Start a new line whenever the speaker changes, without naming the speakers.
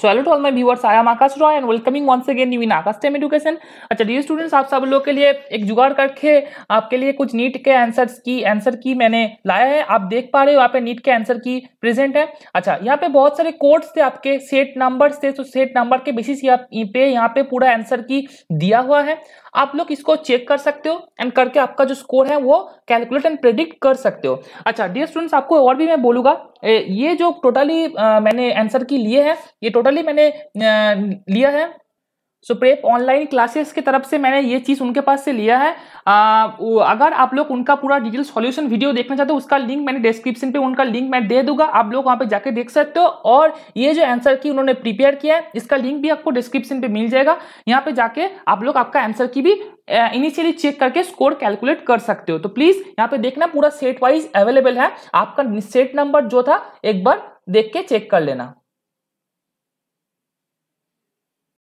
so hello to all my viewers I am Aakash Roy and welcoming once again you in Aakash team education अच्छा डी students आप सब लोग के लिए एक जुगाड़ करके आपके लिए कुछ नीट के आंसर की आंसर की मैंने लाया है आप देख पा रहे हो यहाँ पे नीट के आंसर की प्रेजेंट है अच्छा यहाँ पे बहुत सारे कोड्स थे आपके सेट नंबर थे तो सेट नंबर के बेसिस पे यहाँ पे पूरा आंसर की दिया हुआ है आप लोग इसको चेक कर सकते हो एंड करके आपका जो स्कोर है वो कैलकुलेट एंड प्रेडिक्ट कर सकते हो अच्छा डियर स्टूडेंट्स आपको और भी मैं बोलूंगा ये जो टोटली मैंने आंसर की लिए है ये टोटल टोटली मैंने लिया है सो प्रेप ऑनलाइन क्लासेस की तरफ से मैंने ये चीज़ उनके पास से लिया है आ, अगर आप लोग उनका पूरा डिटेल सॉल्यूशन वीडियो देखना चाहते हो उसका लिंक मैंने डिस्क्रिप्शन पे उनका लिंक मैं दे दूंगा आप लोग वहाँ पे जाके देख सकते हो और ये जो आंसर की उन्होंने प्रिपेयर किया है इसका लिंक भी आपको डिस्क्रिप्शन पर मिल जाएगा यहाँ पर जाके आप लोग आपका आंसर की भी इनिशियली चेक करके स्कोर कैलकुलेट कर सकते हो तो प्लीज़ यहाँ पे देखना पूरा सेट वाइज अवेलेबल है आपका सेट नंबर जो था एक बार देख के चेक कर लेना